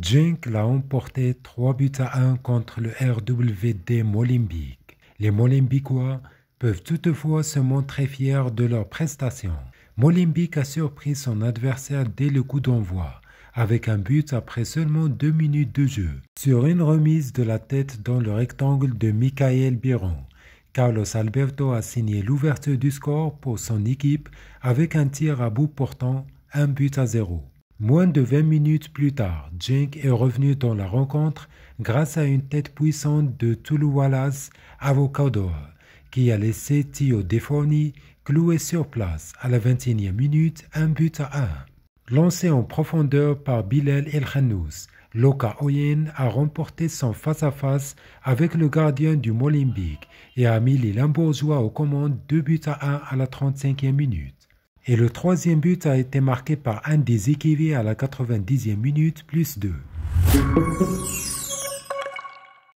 Jink l'a emporté 3 buts à 1 contre le RWD Molimbique. Les Molimbiquois peuvent toutefois se montrer fiers de leur prestation. Molimbique a surpris son adversaire dès le coup d'envoi, avec un but après seulement 2 minutes de jeu, sur une remise de la tête dans le rectangle de Michael Biron. Carlos Alberto a signé l'ouverture du score pour son équipe avec un tir à bout portant, un but à zéro. Moins de 20 minutes plus tard, Jink est revenu dans la rencontre grâce à une tête puissante de Touloualas Avocado, qui a laissé Tio Defoni cloué sur place à la 21e minute, un but à un. Lancé en profondeur par Bilal El Khanous, Loka Oyen a remporté son face-à-face avec le gardien du Molimbique et a mis les Lambourgeois aux commandes deux buts à un à la 35e minute. Et le troisième but a été marqué par un des à la 90e minute plus 2.